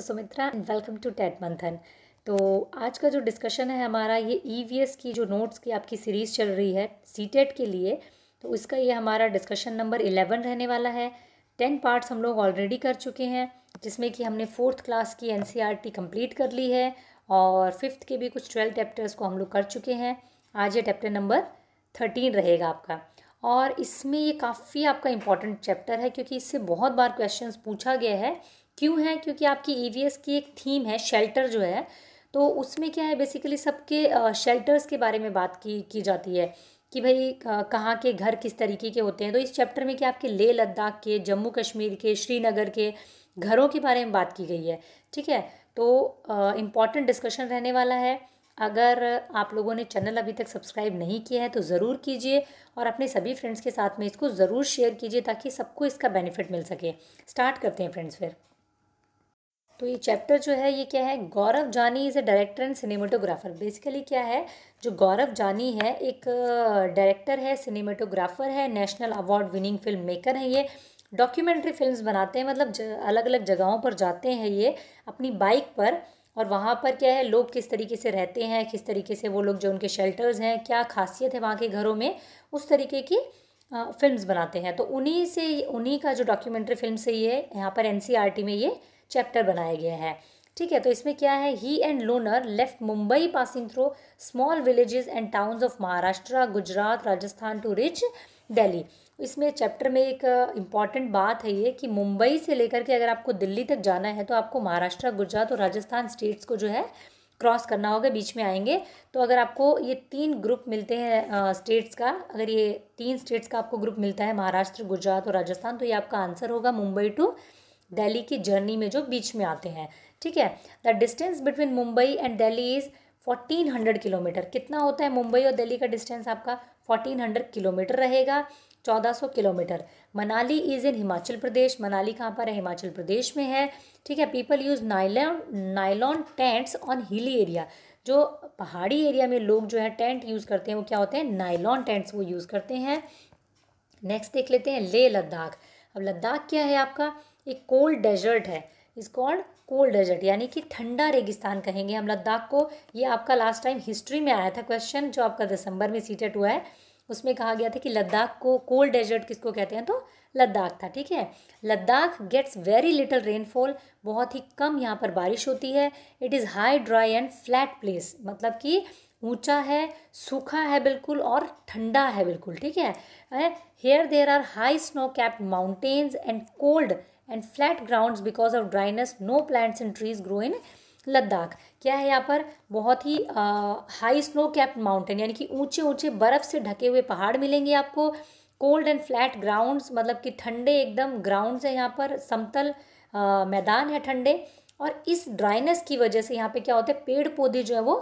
Sumitra and welcome to TET Manthan तो आज का जो डिस्कशन है हमारा ये ई e की जो नोट्स की आपकी सीरीज़ चल रही है सी e के लिए तो उसका ये हमारा डिस्कशन नंबर इलेवन रहने वाला है टेन पार्ट्स हम लोग ऑलरेडी कर चुके हैं जिसमें कि हमने फोर्थ क्लास की एन कंप्लीट e कर ली है और फिफ्थ के भी कुछ ट्वेल्व चैप्टर्स को हम लोग कर चुके हैं आज ये चैप्टर नंबर थर्टीन रहेगा आपका और इसमें ये काफ़ी आपका इम्पॉर्टेंट चैप्टर है क्योंकि इससे बहुत बार क्वेश्चंस पूछा गया है क्यों है क्योंकि आपकी ई e की एक थीम है शेल्टर जो है तो उसमें क्या है बेसिकली सबके शेल्टर्स के बारे में बात की की जाती है कि भाई कहाँ के घर किस तरीके के होते हैं तो इस चैप्टर में क्या आपके लेह लद्दाख के जम्मू कश्मीर के श्रीनगर के घरों के बारे में बात की गई है ठीक है तो इम्पॉर्टेंट डिस्कशन रहने वाला है अगर आप लोगों ने चैनल अभी तक सब्सक्राइब नहीं किया है तो ज़रूर कीजिए और अपने सभी फ्रेंड्स के साथ में इसको ज़रूर शेयर कीजिए ताकि सबको इसका बेनिफिट मिल सके स्टार्ट करते हैं फ्रेंड्स फिर तो ये चैप्टर जो है ये क्या है Gaurav Jani is a director and cinematographer basically क्या है जो गौरव जानी है एक डायरेक्टर है सिनेमाटोग्राफर है national award winning film maker है ये डॉक्यूमेंट्री फिल्म्स बनाते हैं मतलब अलग अलग जगहों पर जाते हैं ये अपनी बाइक पर और वहाँ पर क्या है लोग किस तरीके से रहते हैं किस तरीके से वो लोग जो उनके शेल्टर्स हैं क्या खासियत है वहाँ के घरों में उस तरीके की फ़िल्म्स बनाते हैं तो उन्हीं से उन्हीं का जो डॉक्यूमेंट्री फिल्म से ये यहाँ पर एन e में ये चैप्टर बनाया गया है ठीक है तो इसमें क्या है he and loner left Mumbai passing through small villages and towns of Maharashtra Gujarat Rajasthan to reach Delhi इसमें चैप्टर में एक इम्पॉर्टेंट uh, बात है ये कि मुंबई से लेकर के अगर आपको दिल्ली तक जाना है तो आपको महाराष्ट्र गुजरात और राजस्थान स्टेट्स को जो है क्रॉस करना होगा बीच में आएंगे तो अगर आपको ये तीन ग्रुप मिलते हैं स्टेट्स uh, का अगर ये तीन स्टेट्स का आपको ग्रुप मिलता है महाराष्ट्र गुजरात और राजस्थान तो ये आपका आंसर होगा मुंबई टू दिल्ली की जर्नी में जो बीच में आते हैं ठीक है the distance between Mumbai and Delhi is fourteen hundred kilometre कितना होता है मुंबई और दिल्ली का डिस्टेंस आपका फोर्टीन हंड्रेड किलोमीटर रहेगा चौदह सौ kilometre Manali is in Himachal Pradesh Manali कहाँ पर है हिमाचल प्रदेश में है ठीक है people use nylon nylon tents on hilly area जो पहाड़ी एरिया में लोग जो है टेंट यूज़ करते हैं वो क्या होते हैं नाइलॉन टेंट्स वो यूज़ करते हैं नेक्स्ट देख लेते हैं लेह लद्दाख अब लद्दाख क्या है आपका एक कोल्ड डेजर्ट है इज कॉल्ड कोल्ड डेजर्ट यानी कि ठंडा रेगिस्तान कहेंगे हम लद्दाख को ये आपका लास्ट टाइम हिस्ट्री में आया था क्वेश्चन जो आपका दिसंबर में सीटेट हुआ है उसमें कहा गया था कि लद्दाख को कोल्ड डेजर्ट किसको कहते हैं तो लद्दाख था ठीक है Ladakh gets very little rainfall बहुत ही कम यहाँ पर बारिश होती है it is high dry and flat place मतलब कि ऊंचा है सूखा है बिल्कुल और ठंडा है बिल्कुल ठीक है here there are high snow cap mountains and cold and flat ground because of dryness no plants and trees grow in Ladakh क्या है यहाँ पर बहुत ही हाई स्नो कैप्ड माउंटेन यानी कि ऊंचे ऊंचे बर्फ़ से ढके हुए पहाड़ मिलेंगे आपको कोल्ड एंड फ्लैट ग्राउंड्स मतलब कि ठंडे एकदम ग्राउंड्स हैं यहाँ पर समतल uh, मैदान है ठंडे और इस ड्राइनेस की वजह से यहाँ पे क्या होता है पेड़ पौधे जो है वो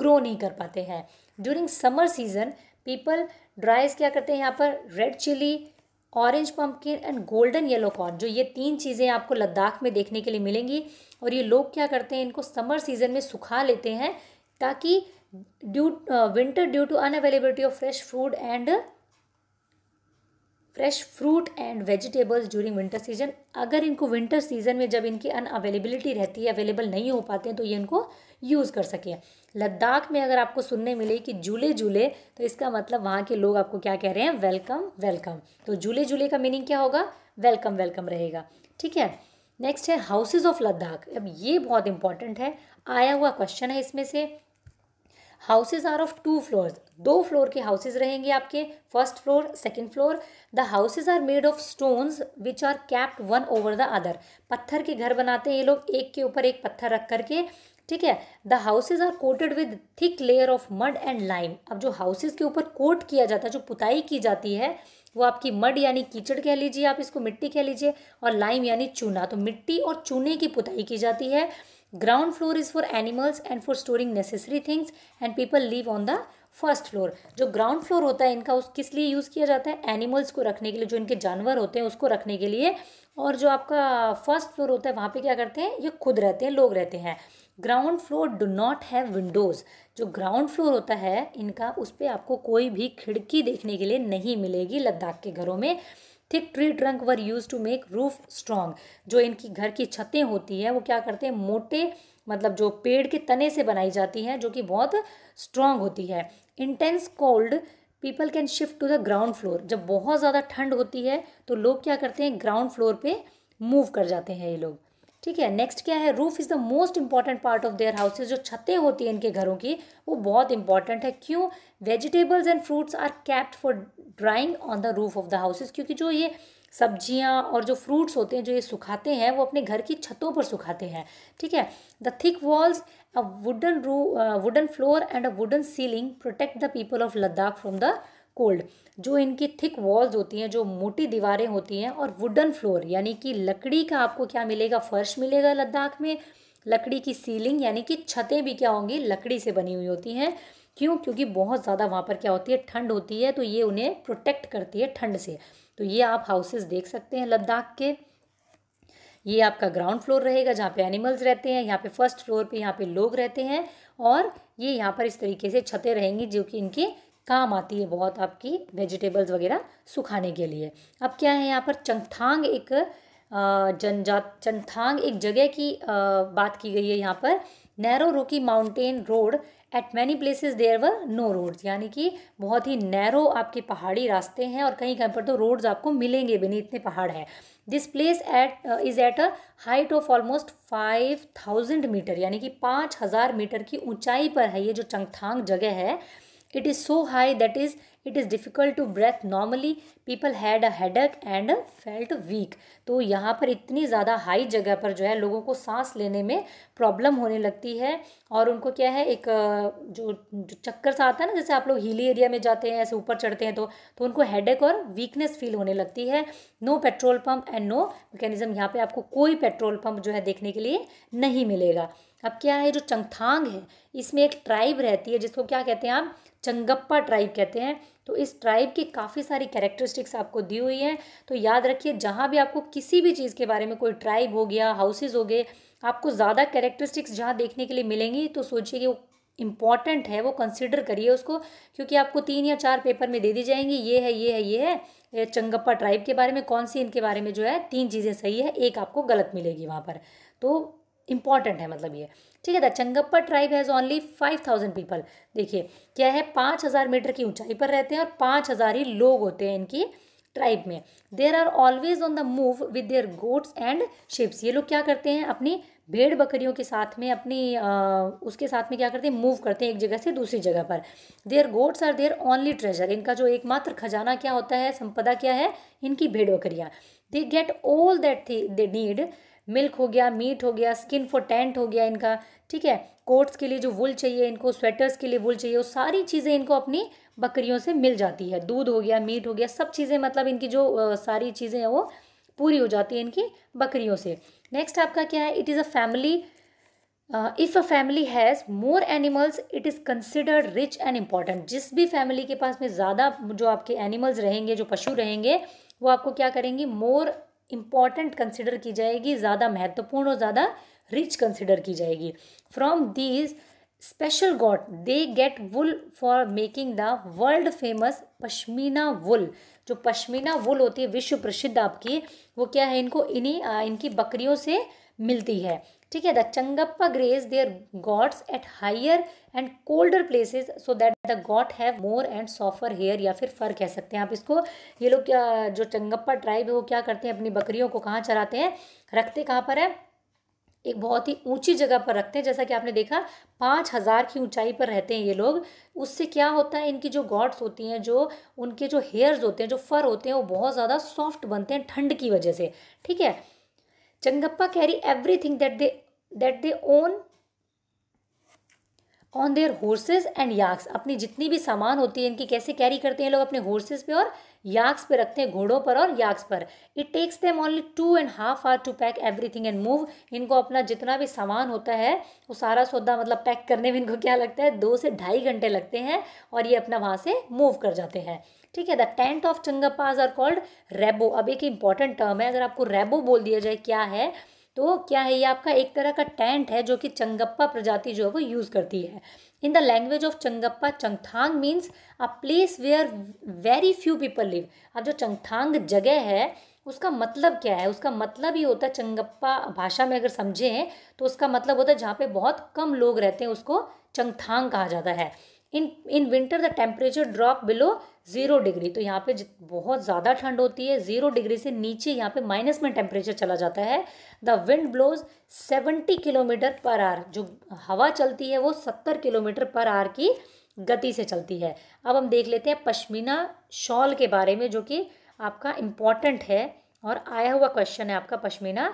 ग्रो नहीं कर पाते हैं during summer season people dries क्या करते हैं यहाँ पर red chilli orange pumpkin and golden yellow corn जो ये तीन चीज़ें आपको लद्दाख में देखने के लिए मिलेंगी और ये लोग क्या करते हैं इनको समर सीजन में सुखा लेते हैं ताकि due winter due to unavailability of fresh food and fresh fruit and vegetables during winter season अगर इनको विंटर सीजन में जब इनकी अनअवेलेबिलिटी रहती है अवेलेबल नहीं हो पाते हैं तो ये इनको यूज़ कर सके लद्दाख में अगर आपको सुनने मिले कि झूले झूले तो इसका मतलब वहाँ के लोग आपको क्या कह रहे हैं वेलकम वेलकम तो झूले झूले का मीनिंग क्या होगा वेलकम वेलकम रहेगा ठीक है नेक्स्ट है हाउसेज ऑफ लद्दाख अब ये बहुत इंपॉर्टेंट है आया हुआ क्वेश्चन है इसमें से houses are of two floor दो फ्लोर के हाउसेज रहेंगे आपके first floor second floor the houses are made of stones which are capped one over the other पत्थर के घर बनाते हैं ये लोग एक के ऊपर एक पत्थर रख करके ठीक है the houses are coated with thick layer of mud and lime अब जो हाउसेज के ऊपर कोट किया जाता है जो पुताई की जाती है वो आपकी मड यानी कीचड़ कह लीजिए आप इसको मिट्टी कह लीजिए और लाइम यानी चूना तो मिट्टी और चूने की पुताई की जाती है ground floor is for animals and for storing necessary things and people live on the first floor जो ग्राउंड फ्लोर होता है इनका उस किस लिए यूज़ किया जाता है एनिमल्स को रखने के लिए जो इनके जानवर होते हैं उसको रखने के लिए और जो आपका फर्स्ट फ्लोर होता है वहाँ पे क्या करते हैं ये खुद रहते हैं लोग रहते हैं ground floor do not have windows जो ग्राउंड फ्लोर होता है इनका उस पर आपको कोई भी खिड़की देखने के लिए नहीं मिलेगी लद्दाख के घरों में thick tree trunk were use to make roof strong जो इनकी घर की छतें होती हैं वो क्या करते हैं मोटे मतलब जो पेड़ के तने से बनाई जाती हैं जो कि बहुत स्ट्रांग होती है intense cold people can shift to the ground floor जब बहुत ज़्यादा ठंड होती है तो लोग क्या करते हैं ग्राउंड फ्लोर पे मूव कर जाते हैं ये लोग ठीक है नेक्स्ट क्या है roof is the most important part of their houses जो छतें होती हैं इनके घरों की वो बहुत इंपॉर्टेंट है क्यों vegetables and fruits are kept for drying on the roof of the houses क्योंकि जो ये सब्जियां और जो फ्रूट्स होते हैं जो ये सुखाते हैं वो अपने घर की छतों पर सुखाते हैं ठीक है the thick walls a wooden roo wooden floor and a wooden ceiling protect the people of Ladakh from the cold जो इनकी थिक वॉल्स होती हैं जो मोटी दीवारें होती हैं और वुडन फ्लोर यानी कि लकड़ी का आपको क्या मिलेगा फर्श मिलेगा लद्दाख में लकड़ी की सीलिंग यानी कि छतें भी क्या होंगी लकड़ी से बनी हुई होती हैं क्यों क्योंकि बहुत ज़्यादा वहाँ पर क्या होती है ठंड होती है तो ये उन्हें प्रोटेक्ट करती है ठंड से तो ये आप हाउसेस देख सकते हैं लद्दाख के ये आपका ग्राउंड फ्लोर रहेगा जहाँ पे एनिमल्स रहते हैं यहाँ पे फर्स्ट फ्लोर पे यहाँ पे लोग रहते हैं और ये यहाँ पर इस तरीके से छतें रहेंगी जो कि इनकी काम आती है बहुत आपकी वेजिटेबल्स वगैरह सुखाने के लिए अब क्या है यहाँ पर चंगथांग एक जनजात चंगथांग एक जगह की बात की गई है यहाँ पर narrow rocky mountain road at many places there were no roads यानी कि बहुत ही नैरो आपके पहाड़ी रास्ते हैं और कहीं कहीं पर तो रोड्स आपको मिलेंगे भी नहीं इतने पहाड़ हैं this place at is at a height of almost five thousand metre यानी कि पाँच हज़ार मीटर की ऊंचाई पर है ये जो चंगथांग जगह है it is so high that is it is difficult to breath normally people had a headache and felt weak तो यहाँ पर इतनी ज़्यादा हाई जगह पर जो है लोगों को सांस लेने में प्रॉब्लम होने लगती है और उनको क्या है एक जो जो चक्कर सा आता है ना जैसे आप लोग हिली एरिया में जाते हैं ऐसे ऊपर चढ़ते हैं तो तो उनको हेडेक और वीकनेस फील होने लगती है no petrol pump and no mechanism यहाँ पर आपको कोई पेट्रोल पम्प जो है देखने के लिए नहीं मिलेगा अब क्या है जो चंगथांग है इसमें एक ट्राइब रहती है जिसको क्या कहते हैं आप चंगप्पा ट्राइब कहते हैं तो इस ट्राइब की काफ़ी सारी कैरेक्टरिस्टिक्स आपको दी हुई हैं तो याद रखिए जहाँ भी आपको किसी भी चीज़ के बारे में कोई ट्राइब हो गया हाउसेज हो गए आपको ज़्यादा कैरेक्टरिस्टिक्स जहाँ देखने के लिए मिलेंगी तो सोचिए कि वो इम्पॉर्टेंट है वो कंसिडर करिए उसको क्योंकि आपको तीन या चार पेपर में दे दी जाएंगी ये है ये है ये है ये चंगप्पा ट्राइब के बारे में कौन सी इनके बारे में जो है तीन चीज़ें सही है एक आपको गलत मिलेगी वहाँ पर तो इंपॉर्टेंट है मतलब ये ठीक है the Changpa tribe has only five thousand people देखिए क्या है पाँच हज़ार मीटर की ऊंचाई पर रहते हैं और पाँच हज़ार ही लोग होते हैं इनकी ट्राइब में there are always on the move with their goats and sheeps ये लोग क्या करते हैं अपनी भेड़ बकरियों के साथ में अपनी आ, उसके साथ में क्या करते हैं मूव करते हैं एक जगह से दूसरी जगह पर their goats are their only treasure इनका जो एकमात्र खजाना क्या होता है संपदा क्या है इनकी भेड़ बकरियाँ they get all that they need milk हो गया मीट हो गया स्किन फॉर टेंट हो गया इनका ठीक है कोट्स के लिए जो वुल चाहिए इनको स्वेटर्स के लिए वुल चाहिए वो सारी चीज़ें इनको अपनी बकरियों से मिल जाती है दूध हो गया मीट हो गया सब चीज़ें मतलब इनकी जो सारी चीज़ें हैं वो पूरी हो जाती है इनकी बकरियों से नेक्स्ट आपका क्या है it is a family if a family has more animals it is considered rich and important जिस भी फैमिली के पास में ज़्यादा जो आपके एनिमल्स रहेंगे जो पशु रहेंगे वो आपको क्या करेंगी मोर इम्पॉर्टेंट कंसिडर की जाएगी ज़्यादा महत्वपूर्ण और ज़्यादा रिच कंसिडर की जाएगी from these special goat they get wool for making the world famous pashmina wool जो पश्मीना वुल होती है विश्व प्रसिद्ध आपकी वो क्या है इनको इन्हीं इनकी बकरियों से मिलती है ठीक है the Changpa graze their goats at higher and colder places so that the goat have more and softer hair या फिर फर कह सकते हैं आप इसको ये लोग क्या जो चंगप्पा ट्राइब है वो क्या करते हैं अपनी बकरियों को कहाँ चराते हैं रखते कहाँ पर है एक बहुत ही ऊंची जगह पर रखते हैं जैसा कि आपने देखा पाँच हज़ार की ऊंचाई पर रहते हैं ये लोग उससे क्या होता है इनकी जो गॉड्स होती हैं जो उनके जो हेयर्स होते हैं जो फर होते हैं वो बहुत ज़्यादा सॉफ्ट बनते हैं ठंड की वजह से ठीक है Changpa carry everything that they that they own on their horses and yaks अपनी जितनी भी सामान होती है इनकी कैसे कैरी करते हैं लोग अपने हॉर्सेज पे और याक्स पे रखते हैं घोड़ों पर और याक्स पर it takes them only two and half hour to pack everything and move इनको अपना जितना भी सामान होता है वो सारा सौदा मतलब पैक करने में इनको क्या लगता है दो से ढाई घंटे लगते हैं और ये अपना वहाँ से मूव कर जाते हैं ठीक है the tent of Changpas are called rebo अब एक इंपॉर्टेंट टर्म है अगर आपको रेबो बोल दिया जाए क्या है तो क्या है ये आपका एक तरह का टेंट है जो कि चंगप्पा प्रजाति जो है वो यूज़ करती है in the language of Changpa Changthang means a place where very few people live अब जो चंगथांग जगह है उसका मतलब क्या है उसका मतलब ही होता है चंगप्पा भाषा में अगर समझें तो उसका मतलब होता है जहाँ पे बहुत कम लोग रहते हैं उसको चंगथांग कहा जाता है in in winter the temperature drop below zero degree तो यहाँ पे बहुत ज़्यादा ठंड होती है ज़ीरो डिग्री से नीचे यहाँ पे माइनस में टेम्परेचर चला जाता है the wind blows seventy kilometre per hour जो हवा चलती है वो सत्तर किलोमीटर पर आर की गति से चलती है अब हम देख लेते हैं पश्मीना शॉल के बारे में जो कि आपका इम्पॉर्टेंट है और आया हुआ क्वेश्चन है आपका पश्मीना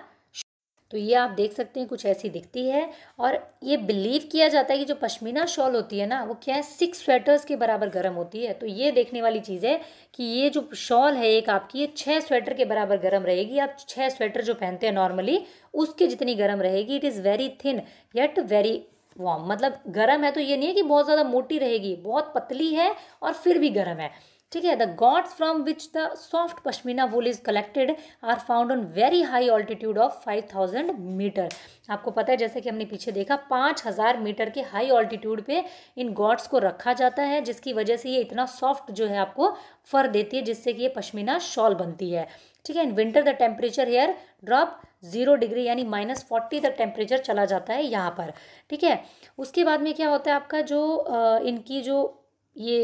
तो ये आप देख सकते हैं कुछ ऐसी दिखती है और ये बिलीव किया जाता है कि जो पश्मीना शॉल होती है ना वो क्या है सिक्स स्वेटर्स के बराबर गर्म होती है तो ये देखने वाली चीज़ है कि ये जो शॉल है एक आपकी ये छः स्वेटर के बराबर गर्म रहेगी आप छः स्वेटर जो पहनते हैं नॉर्मली उसके जितनी गर्म रहेगी it is very thin yet very warm मतलब गर्म है तो ये नहीं है कि बहुत ज़्यादा मोटी रहेगी बहुत पतली है और फिर भी गर्म है ठीक है the goats from which the soft pashmina wool is collected are found on very high altitude of five thousand metre आपको पता है जैसे कि हमने पीछे देखा पाँच हज़ार मीटर के हाई ऑल्टीट्यूड पे इन गॉड्स को रखा जाता है जिसकी वजह से ये इतना सॉफ्ट जो है आपको फर देती है जिससे कि ये पश्मीना शॉल बनती है ठीक है in winter the temperature here drop zero degree यानी माइनस फोर्टी तक टेम्परेचर चला जाता है यहाँ पर ठीक है उसके बाद में क्या होता है आपका जो आ, इनकी जो ये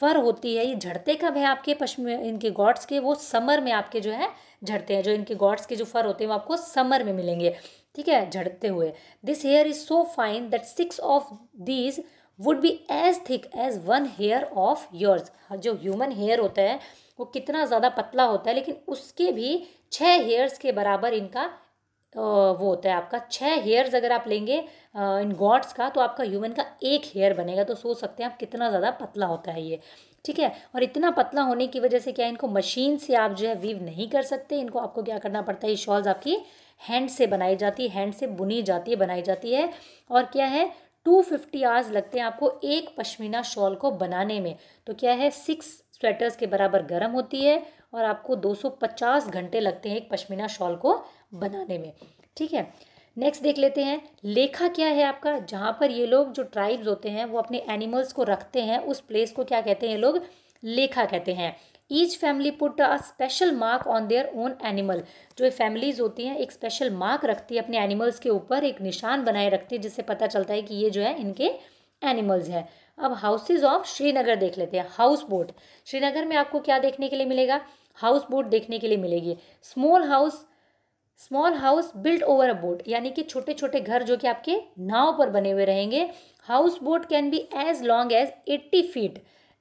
फर होती है ये झड़ते कब है आपके पश्म इनके गॉड्स के वो समर में आपके जो है झड़ते हैं जो इनके गॉड्स के जो फर होते हैं वो आपको समर में मिलेंगे ठीक है झड़ते हुए this hair is so fine that six of these would be as thick as one hair of yours जो ह्यूमन हेयर होता है वो कितना ज़्यादा पतला होता है लेकिन उसके भी छः हेयर्स के बराबर इनका वो होता है आपका छः हेयर्स अगर आप लेंगे इन गॉड्स का तो आपका ह्यूमन का एक हेयर बनेगा तो सोच सकते हैं आप कितना ज़्यादा पतला होता है ये ठीक है और इतना पतला होने की वजह से क्या इनको मशीन से आप जो है वीव नहीं कर सकते इनको आपको क्या करना पड़ता है ये शॉल्स आपकी हैंड से बनाई जाती है हैंड से बुनी जाती है बनाई जाती है और क्या है टू फिफ्टी आवर्स लगते हैं आपको एक पश्मीना शॉल को बनाने में तो क्या है सिक्स स्वेटर्स के बराबर गर्म होती है और आपको पचास घंटे लगते हैं एक पश्मीना शॉल को बनाने में ठीक है नेक्स्ट देख लेते हैं लेखा क्या है आपका जहाँ पर ये लोग जो ट्राइब्स होते हैं वो अपने एनिमल्स को रखते हैं उस प्लेस को क्या कहते हैं ये लोग लेखा कहते हैं each family put a special mark on their own animal जो फैमिलीज होती हैं एक स्पेशल मार्क रखती है अपने एनिमल्स के ऊपर एक निशान बनाए रखती है जिससे पता चलता है कि ये जो है इनके एनिमल्स हैं अब हाउसेज ऑफ श्रीनगर देख लेते हैं हाउस बोट श्रीनगर में आपको क्या देखने के लिए मिलेगा हाउस बोट देखने के लिए मिलेगी small house small house built over a boat यानी कि छोटे छोटे घर जो कि आपके नाव पर बने हुए रहेंगे house boat can be as long as eighty feet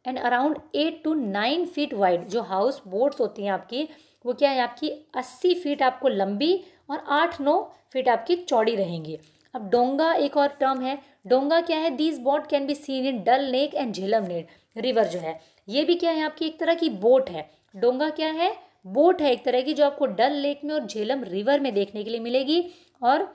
and around eight to nine feet wide जो हाउस बोट्स होती हैं आपकी वो क्या है आपकी अस्सी फीट आपको लंबी और आठ नौ फीट आपकी चौड़ी रहेंगी अब डोंगा एक और टर्म है डोंगा क्या है these boat can be seen in Dal lake and Jhelum neck river जो है ये भी क्या है आपकी एक तरह की बोट है डोंगा क्या है बोट है एक तरह की जो आपको डल लेक में और झेलम रिवर में देखने के लिए मिलेगी और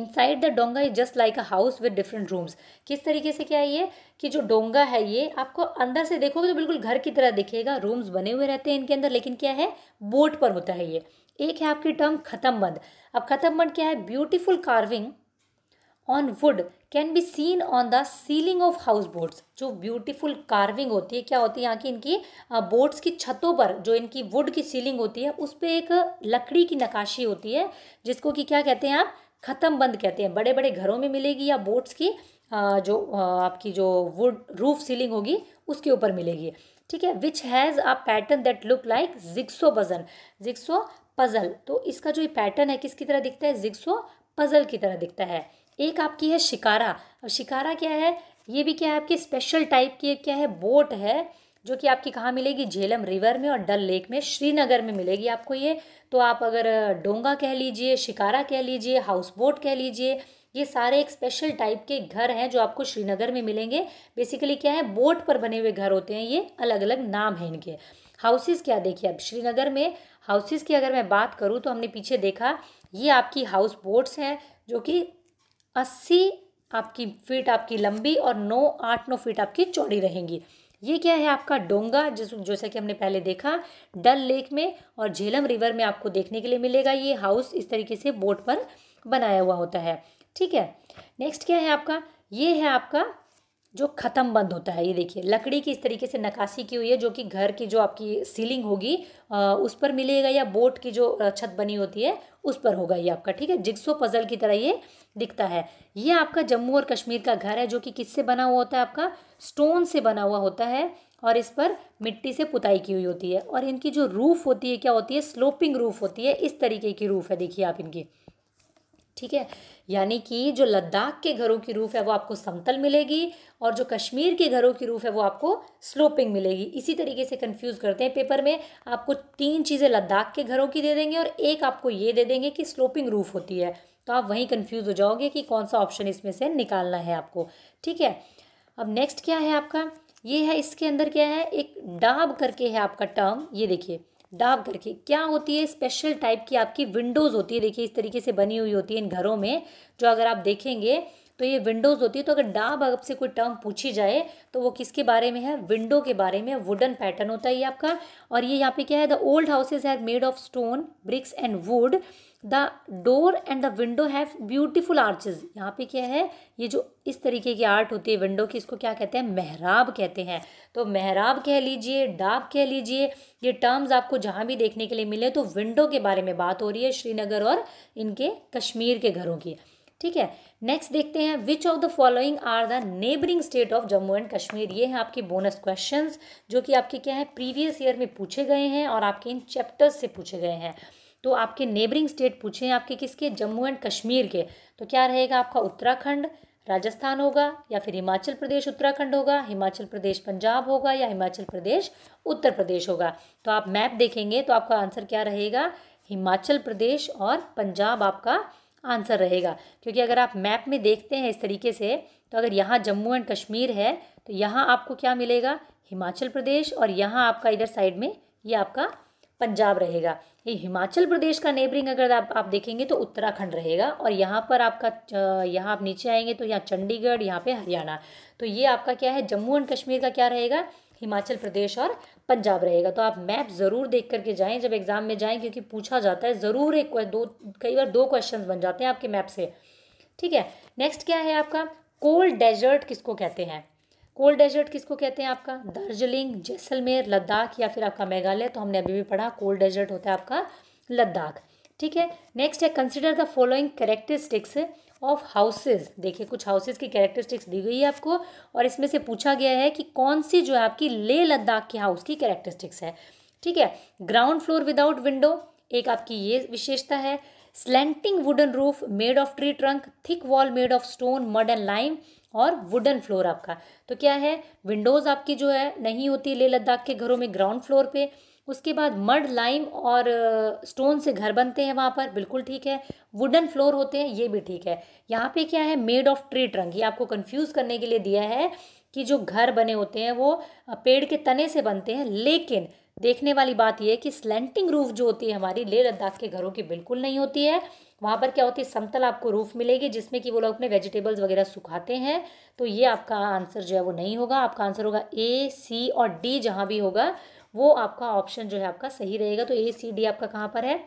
inside the donga is just like a house with different rooms किस तरीके से क्या है ये कि जो डोंगा है ये आपको अंदर से देखोगे तो बिल्कुल घर की तरह दिखेगा रूम्स बने हुए रहते हैं इनके अंदर लेकिन क्या है बोट पर होता है ये एक है आपकी टर्म खत्म बंद अब खत्म बंद क्या है beautiful carving on wood can be seen on the ceiling of house boats जो ब्यूटीफुल कार्विंग होती है क्या होती है यहाँ की इनकी बोट्स की छतों पर जो इनकी वुड की सीलिंग होती है उस पर एक लकड़ी की नकाशी होती है जिसको कि क्या कहते हैं आप ख़त्म बंद कहते हैं बड़े बड़े घरों में मिलेगी या बोट्स की जो आपकी जो वुड रूफ सीलिंग होगी उसके ऊपर मिलेगी ठीक है which has a pattern that look like jigsaw बजन जिक्सो पजल तो इसका जो ये पैटर्न है किसकी तरह दिखता है जिक्सो पजल की तरह दिखता है एक आपकी है शिकारा अब शिकारा क्या है ये भी क्या है आपकी स्पेशल टाइप की क्या है बोट है जो कि आपकी कहाँ मिलेगी झेलम रिवर में और डल लेक में श्रीनगर में मिलेगी आपको ये तो आप अगर डोंगा कह लीजिए शिकारा कह लीजिए हाउस बोट कह लीजिए ये सारे एक स्पेशल टाइप के घर हैं जो आपको श्रीनगर में मिलेंगे बेसिकली क्या है बोट पर बने हुए घर होते हैं ये अलग अलग नाम हैं इनके हाउसेस क्या देखिए अब श्रीनगर में हाउसेस की अगर मैं बात करूँ तो हमने पीछे देखा ये आपकी हाउस बोट्स हैं जो कि अस्सी आपकी फीट आपकी लंबी और नौ आठ नौ फीट आपकी चौड़ी रहेंगी ये क्या है आपका डोंगा जिस जैसा कि हमने पहले देखा डल लेक में और झेलम रिवर में आपको देखने के लिए मिलेगा ये हाउस इस तरीके से बोट पर बनाया हुआ होता है ठीक है नेक्स्ट क्या है आपका ये है आपका जो ख़त्म बंद होता है ये देखिए लकड़ी की इस तरीके से नकाशी की हुई है जो कि घर की जो आपकी सीलिंग होगी उस पर मिलेगा या बोट की जो छत बनी होती है उस पर होगा ये आपका ठीक है जिक्सो पजल की तरह ये दिखता है ये आपका जम्मू और कश्मीर का घर है जो कि किससे बना हुआ होता है आपका स्टोन से बना हुआ होता है और इस पर मिट्टी से पुताई की हुई होती है और इनकी जो रूफ़ होती है क्या होती है स्लोपिंग रूफ़ होती है इस तरीके की रूफ़ है देखिए आप इनकी ठीक है यानी कि जो लद्दाख के घरों की रूफ़ है वो आपको समतल मिलेगी और जो कश्मीर के घरों की रूफ़ है वो आपको स्लोपिंग मिलेगी इसी तरीके से कंफ्यूज करते हैं पेपर में आपको तीन चीज़ें लद्दाख के घरों की दे देंगे और एक आपको ये दे देंगे कि स्लोपिंग रूफ़ होती है तो आप वहीं कन्फ्यूज़ हो जाओगे कि कौन सा ऑप्शन इसमें से निकालना है आपको ठीक है अब नेक्स्ट क्या है आपका ये है इसके अंदर क्या है एक डाब करके है आपका टर्म ये देखिए डाकघर की क्या होती है स्पेशल टाइप की आपकी विंडोज़ होती है देखिए इस तरीके से बनी हुई होती है इन घरों में जो अगर आप देखेंगे तो ये विंडोज़ होती है तो अगर डाब आपसे कोई टर्म पूछी जाए तो वो किसके बारे में है विंडो के बारे में वुडन पैटर्न होता है ये आपका और ये यहाँ पे क्या है the old houses have made of stone bricks and wood the door and the window have beautiful arches यहाँ पे क्या है ये जो इस तरीके की आर्ट होती है विंडो की इसको क्या कहते हैं मेहराब कहते हैं तो मेहराब कह लीजिए डाब कह लीजिए ये टर्म्स आपको जहाँ भी देखने के लिए मिले तो विंडो के बारे में बात हो रही है श्रीनगर और इनके कश्मीर के घरों की ठीक है नेक्स्ट देखते हैं which of the following are the neighbouring state of Jammu and Kashmir ये हैं आपके बोनस क्वेश्चन जो कि आपके क्या है प्रीवियस ईयर में पूछे गए हैं और आपके इन चैप्टर्स से पूछे गए हैं तो आपके नेबरिंग स्टेट पूछे हैं आपके किसके जम्मू एंड कश्मीर के तो क्या रहेगा आपका उत्तराखंड राजस्थान होगा या फिर हिमाचल प्रदेश उत्तराखंड होगा हिमाचल प्रदेश पंजाब होगा या हिमाचल प्रदेश उत्तर प्रदेश होगा तो आप मैप देखेंगे तो आपका आंसर क्या रहेगा हिमाचल प्रदेश और पंजाब आपका आंसर रहेगा क्योंकि अगर आप मैप में देखते हैं इस तरीके से तो अगर यहाँ जम्मू एंड कश्मीर है तो यहाँ आपको क्या मिलेगा हिमाचल प्रदेश और यहाँ आपका इधर साइड में ये आपका पंजाब रहेगा ये हिमाचल प्रदेश का नेबरिंग अगर आप आप देखेंगे तो उत्तराखंड रहेगा और यहाँ पर आपका यहाँ आप नीचे आएंगे तो यहाँ चंडीगढ़ यहाँ पे हरियाणा तो ये आपका क्या है जम्मू एंड कश्मीर का क्या रहेगा हिमाचल प्रदेश और पंजाब रहेगा तो आप मैप ज़रूर देख करके जाएं जब एग्ज़ाम में जाएं क्योंकि पूछा जाता है ज़रूर एक दो कई बार दो क्वेश्चन बन जाते हैं आपके मैप से ठीक है नेक्स्ट क्या है आपका कोल्ड डेजर्ट किसको कहते हैं कोल्ड डेजर्ट किसको कहते हैं आपका दार्जिलिंग जैसलमेर लद्दाख या फिर आपका मेघालय तो हमने अभी भी पढ़ा कोल्ड डेजर्ट होता है आपका लद्दाख ठीक है नेक्स्ट है consider the following characteristics of houses देखिए कुछ हाउसेज की कैरेक्टरिस्टिक्स दी गई है आपको और इसमें से पूछा गया है कि कौन सी जो है आपकी ले लद्दाख के हाउस की कैरेक्टरिस्टिक्स है ठीक है ग्राउंड फ्लोर विदाउट विंडो एक आपकी ये विशेषता है slanting wooden roof made of tree trunk thick wall made of stone mud and lime और वुडन फ्लोर आपका तो क्या है विंडोज़ आपकी जो है नहीं होती लेह लद्दाख के घरों में ग्राउंड फ्लोर पे उसके बाद मड लाइम और स्टोन से घर बनते हैं वहाँ पर बिल्कुल ठीक है वुडन फ्लोर होते हैं ये भी ठीक है यहाँ पे क्या है मेड ऑफ ट्री ट्रंक ये आपको कंफ्यूज करने के लिए दिया है कि जो घर बने होते हैं वो पेड़ के तने से बनते हैं लेकिन देखने वाली बात यह है कि स्लेंटिंग रूफ जो होती है हमारी लेह लद्दाख के घरों की बिल्कुल नहीं होती है वहाँ पर क्या होती है समतल आपको रूफ मिलेगी जिसमें कि वो लोग अपने वेजिटेबल्स वगैरह सुखाते हैं तो ये आपका आंसर जो है वो नहीं होगा आपका आंसर होगा ए सी और डी जहाँ भी होगा वो आपका ऑप्शन जो है आपका सही रहेगा तो ए सी डी आपका कहाँ पर है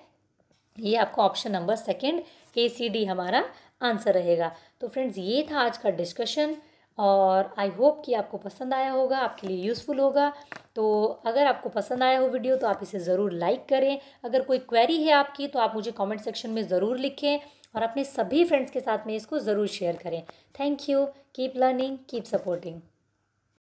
ये आपका option number second A C D हमारा आंसर रहेगा तो फ्रेंड्स ये था आज का डिस्कशन और आई होप कि आपको पसंद आया होगा आपके लिए यूज़फुल होगा तो अगर आपको पसंद आया हो वीडियो तो आप इसे ज़रूर लाइक करें अगर कोई क्वेरी है आपकी तो आप मुझे कमेंट सेक्शन में ज़रूर लिखें और अपने सभी फ्रेंड्स के साथ में इसको ज़रूर शेयर करें thank you keep learning keep supporting